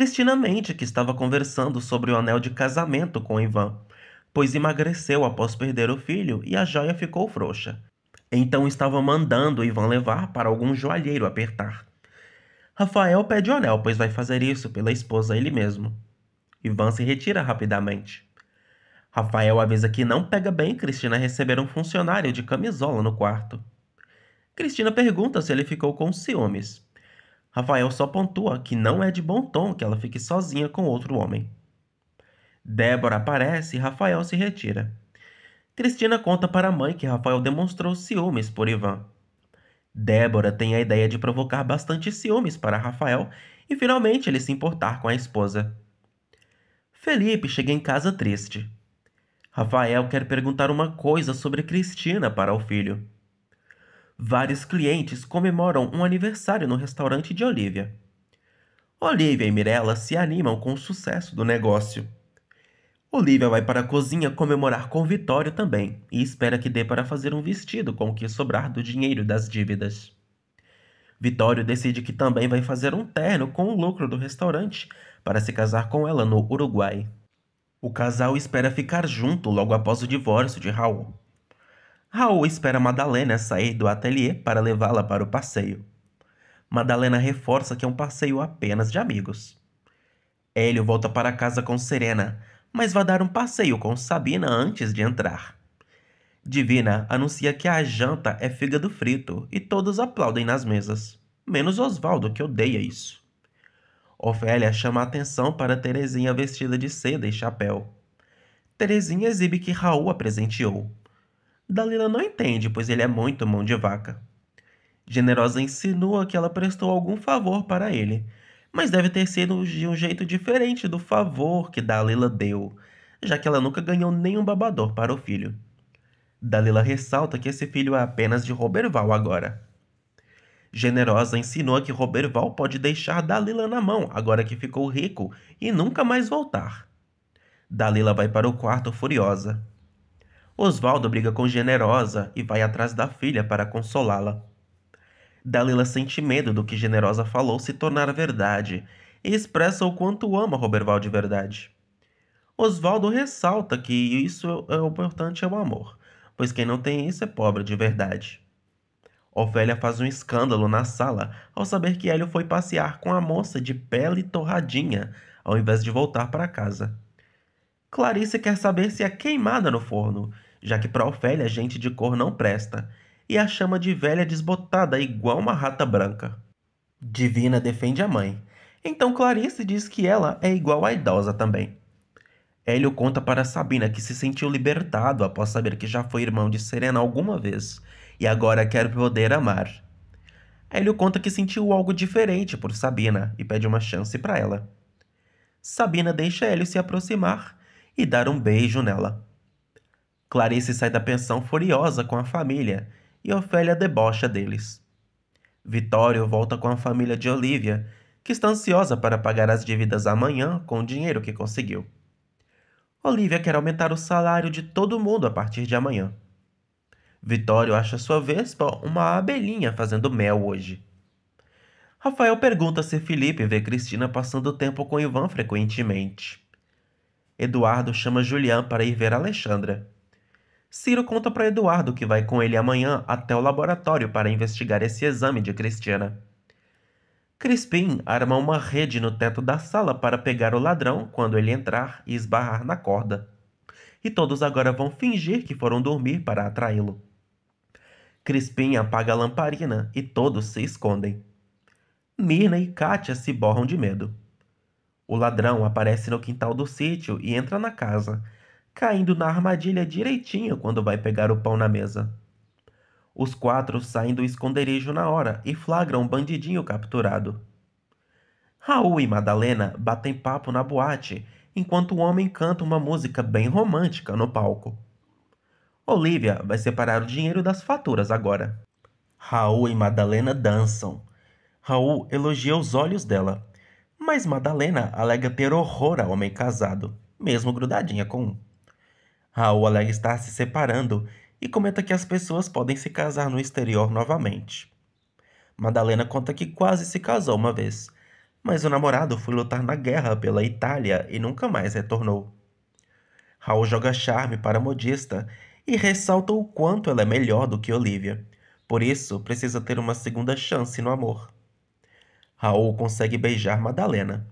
Cristina mente que estava conversando sobre o anel de casamento com Ivan, pois emagreceu após perder o filho e a joia ficou frouxa. Então estava mandando Ivan levar para algum joalheiro apertar. Rafael pede o anel, pois vai fazer isso pela esposa ele mesmo. Ivan se retira rapidamente. Rafael avisa que não pega bem Cristina receber um funcionário de camisola no quarto. Cristina pergunta se ele ficou com ciúmes. Rafael só pontua que não é de bom tom que ela fique sozinha com outro homem. Débora aparece e Rafael se retira. Cristina conta para a mãe que Rafael demonstrou ciúmes por Ivan. Débora tem a ideia de provocar bastante ciúmes para Rafael e finalmente ele se importar com a esposa. Felipe chega em casa triste. Rafael quer perguntar uma coisa sobre Cristina para o filho. Vários clientes comemoram um aniversário no restaurante de Olivia. Olivia e Mirella se animam com o sucesso do negócio. Olivia vai para a cozinha comemorar com Vitório também e espera que dê para fazer um vestido com o que sobrar do dinheiro das dívidas. Vitório decide que também vai fazer um terno com o lucro do restaurante para se casar com ela no Uruguai. O casal espera ficar junto logo após o divórcio de Raul. Raul espera Madalena sair do ateliê para levá-la para o passeio. Madalena reforça que é um passeio apenas de amigos. Hélio volta para casa com Serena, mas vai dar um passeio com Sabina antes de entrar. Divina anuncia que a janta é fígado frito e todos aplaudem nas mesas, menos Osvaldo, que odeia isso. Ofélia chama a atenção para Terezinha vestida de seda e chapéu. Terezinha exibe que Raul a presenteou. Dalila não entende, pois ele é muito mão de vaca. Generosa insinua que ela prestou algum favor para ele, mas deve ter sido de um jeito diferente do favor que Dalila deu, já que ela nunca ganhou nenhum babador para o filho. Dalila ressalta que esse filho é apenas de Roberval agora. Generosa insinua que Roberval pode deixar Dalila na mão agora que ficou rico e nunca mais voltar. Dalila vai para o quarto furiosa. Osvaldo briga com Generosa e vai atrás da filha para consolá-la. Dalila sente medo do que Generosa falou se tornar verdade e expressa o quanto ama Roberval de verdade. Osvaldo ressalta que isso é o importante é o amor, pois quem não tem isso é pobre de verdade. Ofélia faz um escândalo na sala ao saber que Hélio foi passear com a moça de pele torradinha, ao invés de voltar para casa. Clarice quer saber se é queimada no forno já que para Ofélia gente de cor não presta, e a chama de velha desbotada igual uma rata branca. Divina defende a mãe, então Clarice diz que ela é igual à idosa também. Hélio conta para Sabina que se sentiu libertado após saber que já foi irmão de Serena alguma vez e agora quer poder amar. Hélio conta que sentiu algo diferente por Sabina e pede uma chance para ela. Sabina deixa Hélio se aproximar e dar um beijo nela. Clarice sai da pensão furiosa com a família e Ofélia debocha deles. Vitório volta com a família de Olivia, que está ansiosa para pagar as dívidas amanhã com o dinheiro que conseguiu. Olivia quer aumentar o salário de todo mundo a partir de amanhã. Vitório acha sua vespa uma abelhinha fazendo mel hoje. Rafael pergunta se Felipe vê Cristina passando tempo com Ivan frequentemente. Eduardo chama Julian para ir ver Alexandra. Ciro conta para Eduardo que vai com ele amanhã até o laboratório para investigar esse exame de Cristiana. Crispim arma uma rede no teto da sala para pegar o ladrão quando ele entrar e esbarrar na corda. E todos agora vão fingir que foram dormir para atraí-lo. Crispim apaga a lamparina e todos se escondem. Mirna e Kátia se borram de medo. O ladrão aparece no quintal do sítio e entra na casa, caindo na armadilha direitinho quando vai pegar o pão na mesa. Os quatro saem do esconderijo na hora e flagram o um bandidinho capturado. Raul e Madalena batem papo na boate enquanto o homem canta uma música bem romântica no palco. Olivia vai separar o dinheiro das faturas agora. Raul e Madalena dançam. Raul elogia os olhos dela, mas Madalena alega ter horror a homem casado, mesmo grudadinha com um. Raul alega estar se separando e comenta que as pessoas podem se casar no exterior novamente. Madalena conta que quase se casou uma vez, mas o namorado foi lutar na guerra pela Itália e nunca mais retornou. Raul joga charme para a modista e ressalta o quanto ela é melhor do que Olivia, por isso precisa ter uma segunda chance no amor. Raul consegue beijar Madalena,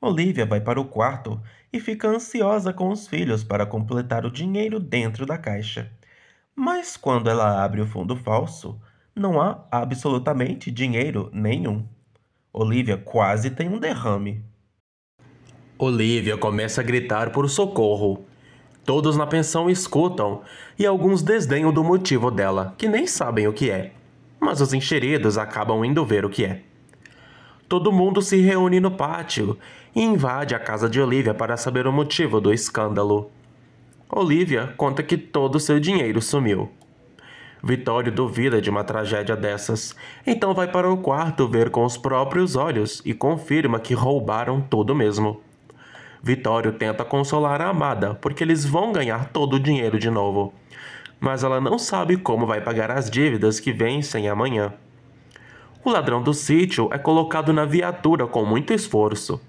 Olivia vai para o quarto e fica ansiosa com os filhos para completar o dinheiro dentro da caixa. Mas quando ela abre o fundo falso, não há absolutamente dinheiro nenhum. Olivia quase tem um derrame. Olivia começa a gritar por socorro. Todos na pensão escutam e alguns desdenham do motivo dela, que nem sabem o que é. Mas os enxeridos acabam indo ver o que é. Todo mundo se reúne no pátio e invade a casa de Olivia para saber o motivo do escândalo. Olivia conta que todo o seu dinheiro sumiu. Vitório duvida de uma tragédia dessas, então vai para o quarto ver com os próprios olhos e confirma que roubaram tudo mesmo. Vitório tenta consolar a amada, porque eles vão ganhar todo o dinheiro de novo. Mas ela não sabe como vai pagar as dívidas que vencem amanhã. O ladrão do sítio é colocado na viatura com muito esforço.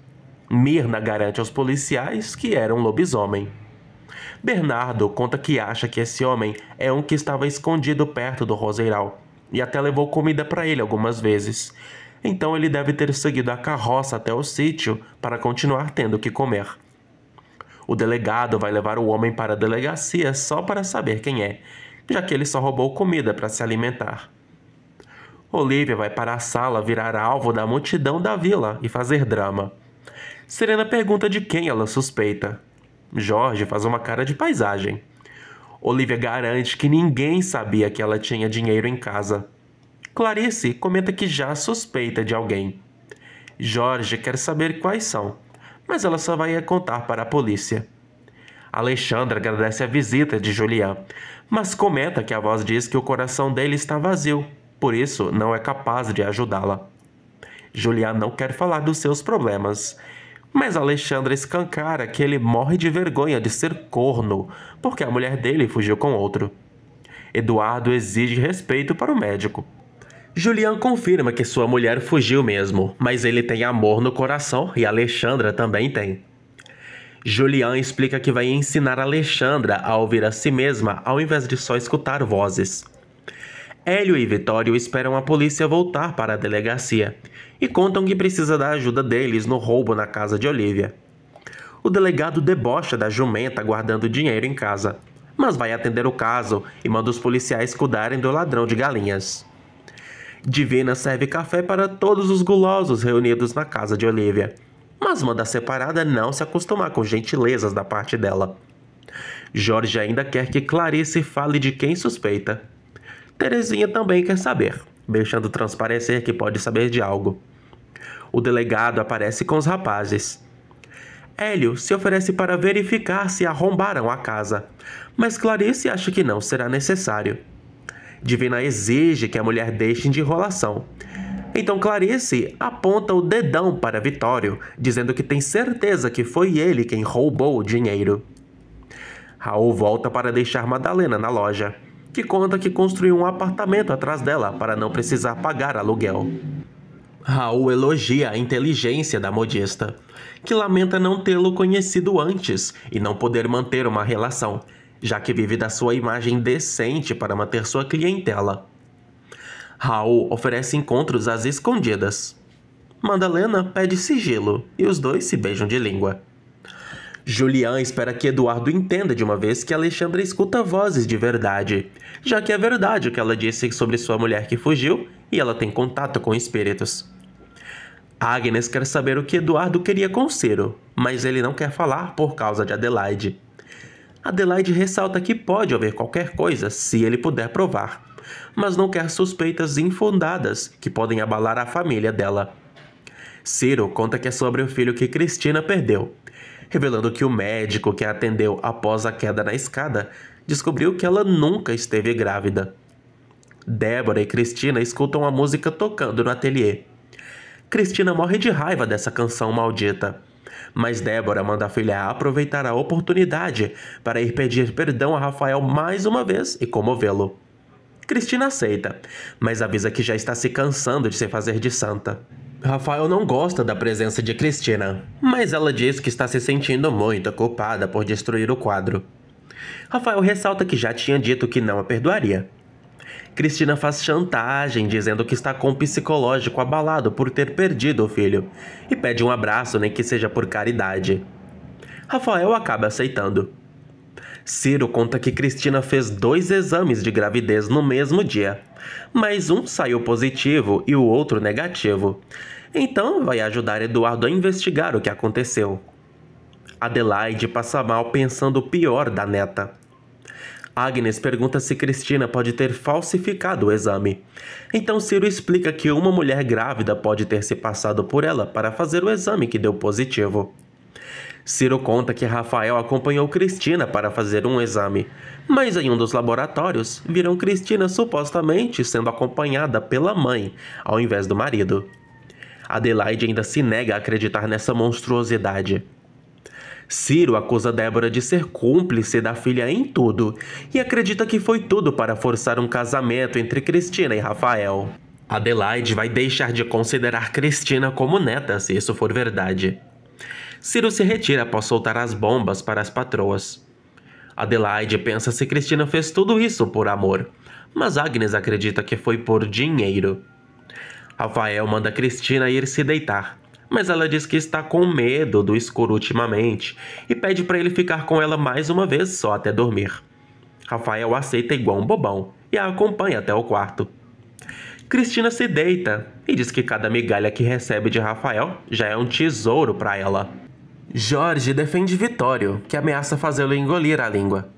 Mirna garante aos policiais que era um lobisomem. Bernardo conta que acha que esse homem é um que estava escondido perto do Roseiral e até levou comida para ele algumas vezes. Então ele deve ter seguido a carroça até o sítio para continuar tendo o que comer. O delegado vai levar o homem para a delegacia só para saber quem é, já que ele só roubou comida para se alimentar. Olivia vai para a sala virar alvo da multidão da vila e fazer drama. Serena pergunta de quem ela suspeita. Jorge faz uma cara de paisagem. Olivia garante que ninguém sabia que ela tinha dinheiro em casa. Clarice comenta que já suspeita de alguém. Jorge quer saber quais são, mas ela só vai contar para a polícia. Alexandra agradece a visita de Julian, mas comenta que a voz diz que o coração dele está vazio, por isso não é capaz de ajudá-la. Julian não quer falar dos seus problemas mas Alexandre escancara que ele morre de vergonha de ser corno, porque a mulher dele fugiu com outro. Eduardo exige respeito para o médico. Julian confirma que sua mulher fugiu mesmo, mas ele tem amor no coração e Alexandra também tem. Julian explica que vai ensinar Alexandra a ouvir a si mesma ao invés de só escutar vozes. Hélio e Vitório esperam a polícia voltar para a delegacia e contam que precisa da ajuda deles no roubo na casa de Olivia. O delegado debocha da jumenta guardando dinheiro em casa, mas vai atender o caso e manda os policiais cuidarem do ladrão de galinhas. Divina serve café para todos os gulosos reunidos na casa de Olivia, mas manda a separada não se acostumar com gentilezas da parte dela. Jorge ainda quer que Clarice fale de quem suspeita. Terezinha também quer saber, deixando transparecer que pode saber de algo. O delegado aparece com os rapazes. Hélio se oferece para verificar se arrombaram a casa, mas Clarice acha que não será necessário. Divina exige que a mulher deixe de enrolação. Então Clarice aponta o dedão para Vitório, dizendo que tem certeza que foi ele quem roubou o dinheiro. Raul volta para deixar Madalena na loja que conta que construiu um apartamento atrás dela para não precisar pagar aluguel. Raul elogia a inteligência da modista, que lamenta não tê-lo conhecido antes e não poder manter uma relação, já que vive da sua imagem decente para manter sua clientela. Raul oferece encontros às escondidas. Madalena pede sigilo e os dois se beijam de língua. Julian espera que Eduardo entenda de uma vez que Alexandra escuta vozes de verdade, já que é verdade o que ela disse sobre sua mulher que fugiu e ela tem contato com espíritos. Agnes quer saber o que Eduardo queria com Ciro, mas ele não quer falar por causa de Adelaide. Adelaide ressalta que pode haver qualquer coisa se ele puder provar, mas não quer suspeitas infundadas que podem abalar a família dela. Ciro conta que é sobre o filho que Cristina perdeu, revelando que o médico que a atendeu após a queda na escada descobriu que ela nunca esteve grávida. Débora e Cristina escutam a música tocando no ateliê. Cristina morre de raiva dessa canção maldita. Mas Débora manda a filha aproveitar a oportunidade para ir pedir perdão a Rafael mais uma vez e comovê-lo. Cristina aceita, mas avisa que já está se cansando de se fazer de santa. Rafael não gosta da presença de Cristina, mas ela diz que está se sentindo muito culpada por destruir o quadro. Rafael ressalta que já tinha dito que não a perdoaria. Cristina faz chantagem dizendo que está com o psicológico abalado por ter perdido o filho e pede um abraço, nem que seja por caridade. Rafael acaba aceitando. Ciro conta que Cristina fez dois exames de gravidez no mesmo dia, mas um saiu positivo e o outro negativo. Então vai ajudar Eduardo a investigar o que aconteceu. Adelaide passa mal pensando o pior da neta. Agnes pergunta se Cristina pode ter falsificado o exame. Então Ciro explica que uma mulher grávida pode ter se passado por ela para fazer o exame que deu positivo. Ciro conta que Rafael acompanhou Cristina para fazer um exame, mas em um dos laboratórios viram Cristina supostamente sendo acompanhada pela mãe, ao invés do marido. Adelaide ainda se nega a acreditar nessa monstruosidade. Ciro acusa Débora de ser cúmplice da filha em tudo e acredita que foi tudo para forçar um casamento entre Cristina e Rafael. Adelaide vai deixar de considerar Cristina como neta se isso for verdade. Ciro se retira após soltar as bombas para as patroas. Adelaide pensa se Cristina fez tudo isso por amor, mas Agnes acredita que foi por dinheiro. Rafael manda Cristina ir se deitar, mas ela diz que está com medo do escuro ultimamente e pede para ele ficar com ela mais uma vez só até dormir. Rafael aceita igual um bobão e a acompanha até o quarto. Cristina se deita e diz que cada migalha que recebe de Rafael já é um tesouro para ela. Jorge defende Vitório, que ameaça fazê-lo engolir a língua.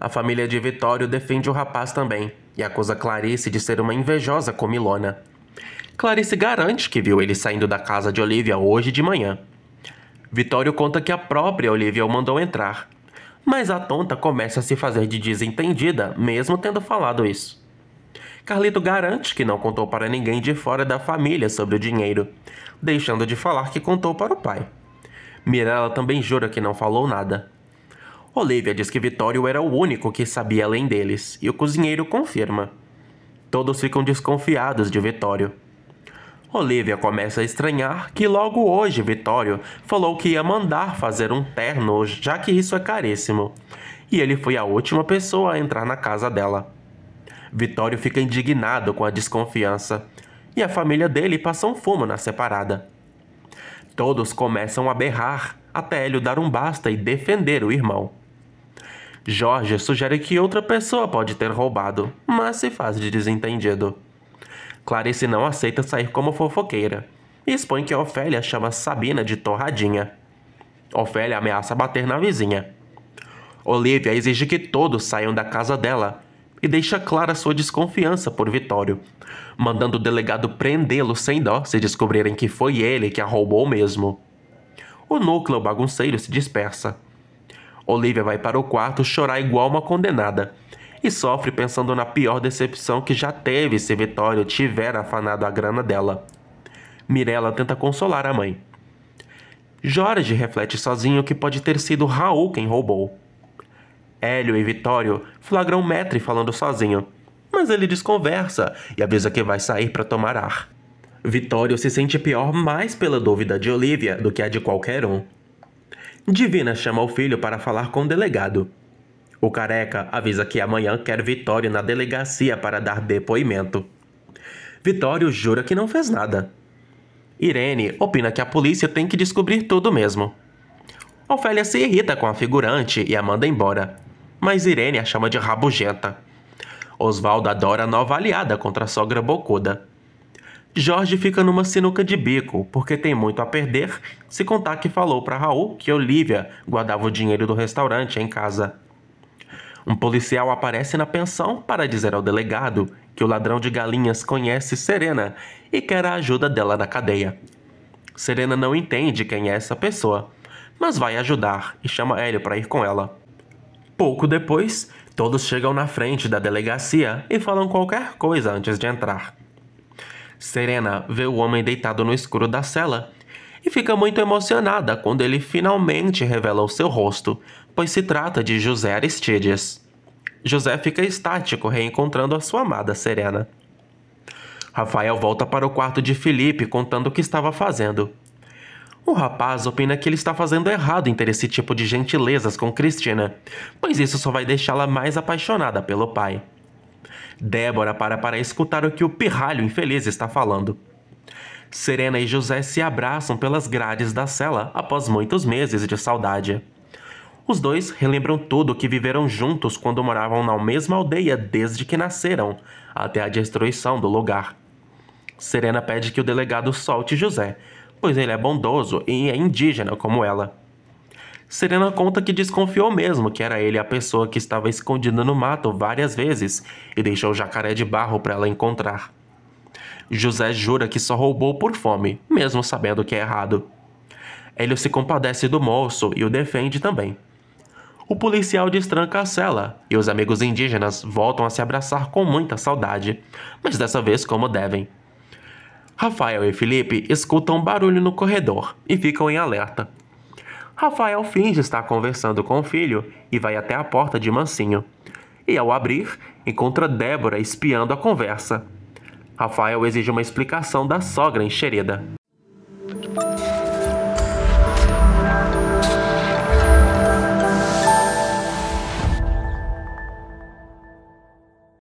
A família de Vitório defende o rapaz também e acusa Clarice de ser uma invejosa comilona. Clarice garante que viu ele saindo da casa de Olivia hoje de manhã. Vitório conta que a própria Olivia o mandou entrar, mas a tonta começa a se fazer de desentendida, mesmo tendo falado isso. Carlito garante que não contou para ninguém de fora da família sobre o dinheiro, deixando de falar que contou para o pai. Mirella também jura que não falou nada. Olivia diz que Vitório era o único que sabia além deles, e o cozinheiro confirma. Todos ficam desconfiados de Vitório. Olivia começa a estranhar que logo hoje Vitório falou que ia mandar fazer um terno, já que isso é caríssimo. E ele foi a última pessoa a entrar na casa dela. Vitório fica indignado com a desconfiança, e a família dele passa um fumo na separada todos começam a berrar até Hélio dar um basta e defender o irmão. Jorge sugere que outra pessoa pode ter roubado, mas se faz de desentendido. Clarice não aceita sair como fofoqueira e expõe que Ofélia chama Sabina de torradinha. Ofélia ameaça bater na vizinha. Olivia exige que todos saiam da casa dela e deixa clara sua desconfiança por Vitório, mandando o delegado prendê-lo sem dó se descobrirem que foi ele que a roubou mesmo. O núcleo bagunceiro se dispersa. Olivia vai para o quarto chorar igual uma condenada e sofre pensando na pior decepção que já teve se Vitório tiver afanado a grana dela. Mirella tenta consolar a mãe. Jorge reflete sozinho que pode ter sido Raul quem roubou. Hélio e Vitório flagram Metri falando sozinho, mas ele desconversa e avisa que vai sair para tomar ar. Vitório se sente pior mais pela dúvida de Olivia do que a de qualquer um. Divina chama o filho para falar com o delegado. O careca avisa que amanhã quer Vitório na delegacia para dar depoimento. Vitório jura que não fez nada. Irene opina que a polícia tem que descobrir tudo mesmo. Ofélia se irrita com a figurante e a manda embora mas Irene a chama de rabugenta. Oswaldo adora a nova aliada contra a sogra Bocuda. Jorge fica numa sinuca de bico, porque tem muito a perder, se contar que falou para Raul que Olivia guardava o dinheiro do restaurante em casa. Um policial aparece na pensão para dizer ao delegado que o ladrão de galinhas conhece Serena e quer a ajuda dela na cadeia. Serena não entende quem é essa pessoa, mas vai ajudar e chama Hélio para ir com ela. Pouco depois, todos chegam na frente da delegacia e falam qualquer coisa antes de entrar. Serena vê o homem deitado no escuro da cela e fica muito emocionada quando ele finalmente revela o seu rosto, pois se trata de José Aristides. José fica estático reencontrando a sua amada Serena. Rafael volta para o quarto de Felipe contando o que estava fazendo. O rapaz opina que ele está fazendo errado em ter esse tipo de gentilezas com Cristina, pois isso só vai deixá-la mais apaixonada pelo pai. Débora para para escutar o que o pirralho infeliz está falando. Serena e José se abraçam pelas grades da cela após muitos meses de saudade. Os dois relembram tudo o que viveram juntos quando moravam na mesma aldeia desde que nasceram, até a destruição do lugar. Serena pede que o delegado solte José, pois ele é bondoso e é indígena como ela. Serena conta que desconfiou mesmo que era ele a pessoa que estava escondida no mato várias vezes e deixou o jacaré de barro para ela encontrar. José jura que só roubou por fome, mesmo sabendo que é errado. Hélio se compadece do moço e o defende também. O policial destranca a cela e os amigos indígenas voltam a se abraçar com muita saudade, mas dessa vez como devem. Rafael e Felipe escutam um barulho no corredor e ficam em alerta. Rafael finge estar conversando com o filho e vai até a porta de mansinho. E ao abrir, encontra Débora espiando a conversa. Rafael exige uma explicação da sogra enxerida.